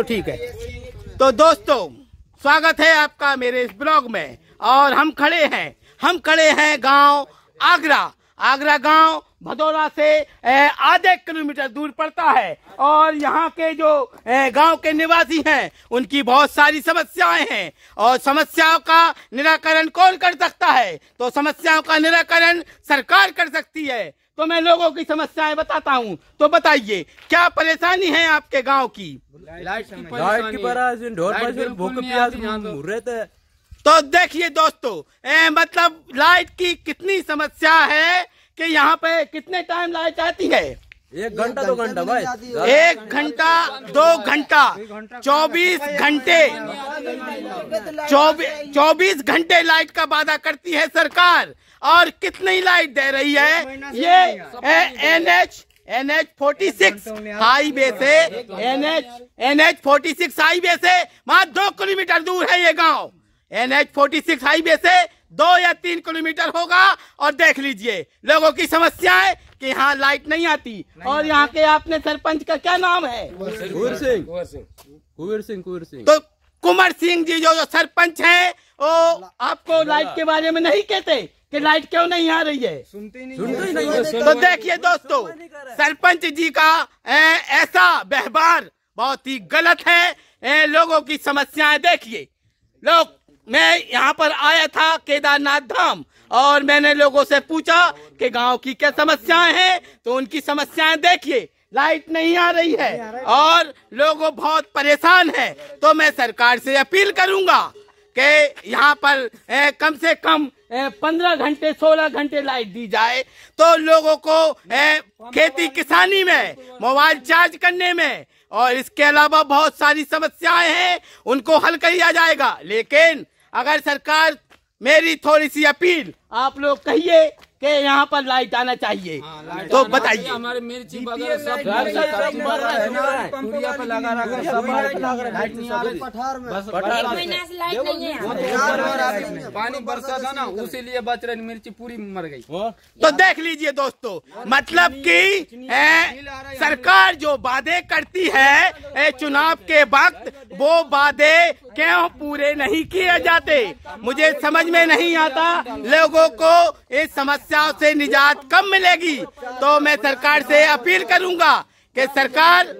चलो ठीक है तो दोस्तों स्वागत है आपका मेरे इस ब्लॉग में और हम खड़े हैं हम खड़े हैं गांव आगरा आगरा गांव भदौरा से आधे किलोमीटर दूर पड़ता है और यहाँ के जो गांव के निवासी हैं उनकी बहुत सारी समस्याएं हैं और समस्याओं का निराकरण कौन कर सकता है तो समस्याओं का निराकरण सरकार कर सकती है तो मैं लोगों की समस्याएं बताता हूँ तो बताइए क्या परेशानी है आपके गांव की की तो।, तो देखिए दोस्तों मतलब लाइट की कितनी समस्या है कि यहाँ पे कितने टाइम लाइट आती है एक घंटा दो घंटा भाई एक घंटा दो घंटा चौबीस घंटे चौबीस घंटे लाइट का वादा करती है सरकार और कितनी लाइट दे रही है ये N H N H forty six highway से N H N H forty six highway से वहाँ दो किलोमीटर दूर है ये गांव N H forty six highway से दो या तीन किलोमीटर होगा और देख लीजिए लोगों की समस्या है कि यहाँ लाइट नहीं आती और यहाँ के आपने सरपंच का क्या नाम है कुंवर सिंह कुंवर सिंह कुंवर सिंह तो कुंवर सिंह जी जो, जो सरपंच है वो आपको लाइट के बारे में नहीं कहते कि लाइट क्यों नहीं आ रही है सुनती नहीं, सुनती नहीं, तो देखिए दोस्तों सरपंच जी का ऐसा व्यवहार बहुत ही गलत है लोगों की समस्याएं देखिए लोग मैं यहाँ पर आया था केदारनाथ धाम और मैंने लोगों से पूछा कि गांव की क्या समस्याएं हैं तो उनकी समस्याएं देखिए लाइट नहीं आ रही है और लोग बहुत परेशान है तो मैं सरकार से अपील करूंगा कि यहाँ पर ए, कम से कम पंद्रह घंटे सोलह घंटे लाइट दी जाए तो लोगों को ए, खेती किसानी में मोबाइल चार्ज करने में और इसके अलावा बहुत सारी समस्याएं हैं उनको हल किया जाएगा लेकिन अगर सरकार मेरी थोड़ी सी अपील आप लोग कहिए कि यहाँ पर लाइट आना चाहिए हाँ, तो बताइए हमारे मिर्ची तो पानी बरसा था ना उसी लिए बच रही मिर्ची पूरी मर गई तो देख लीजिए दोस्तों मतलब कि सरकार जो वादे करती है चुनाव के वक्त वो वादे क्यों पूरे नहीं किए जाते मुझे समझ में नहीं आता लोगों को इस समस्याओं से निजात कम मिलेगी तो मैं सरकार से अपील करूंगा कि सरकार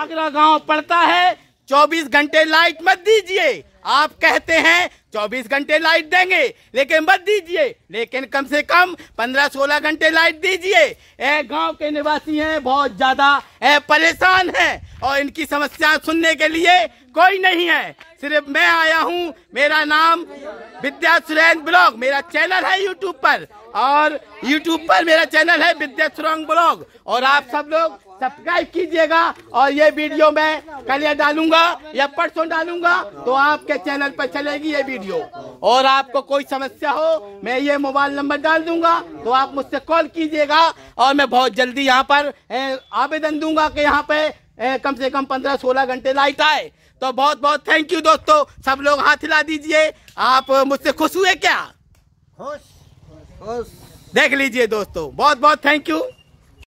आगरा गांव पड़ता है 24 घंटे लाइट मत दीजिए आप कहते हैं 24 घंटे लाइट देंगे लेकिन मत दीजिए लेकिन कम से कम 15-16 घंटे लाइट दीजिए ये गांव के निवासी हैं बहुत ज़्यादा परेशान हैं और इनकी समस्या सुनने के लिए कोई नहीं है सिर्फ मैं आया हूँ मेरा नाम विद्या सुरेंद्र ब्लॉग मेरा चैनल है यूट्यूब पर और YouTube पर मेरा चैनल है विद्या सुरंग ब्लॉग और आप सब लोग सब्सक्राइब कीजिएगा और ये वीडियो मैं कल या डालूंगा या परसों डालूंगा तो आपके चैनल पर चलेगी ये वीडियो और आपको कोई समस्या हो मैं ये मोबाइल नंबर डाल दूंगा तो आप मुझसे कॉल कीजिएगा और मैं बहुत जल्दी यहाँ पर आवेदन दूंगा कि यहाँ पे कम से कम पंद्रह सोलह घंटे लाइट आए तो बहुत बहुत थैंक यू दोस्तों सब लोग हाथ हिला दीजिए आप मुझसे खुश हुए क्या खुश देख लीजिए दोस्तों बहुत बहुत थैंक यू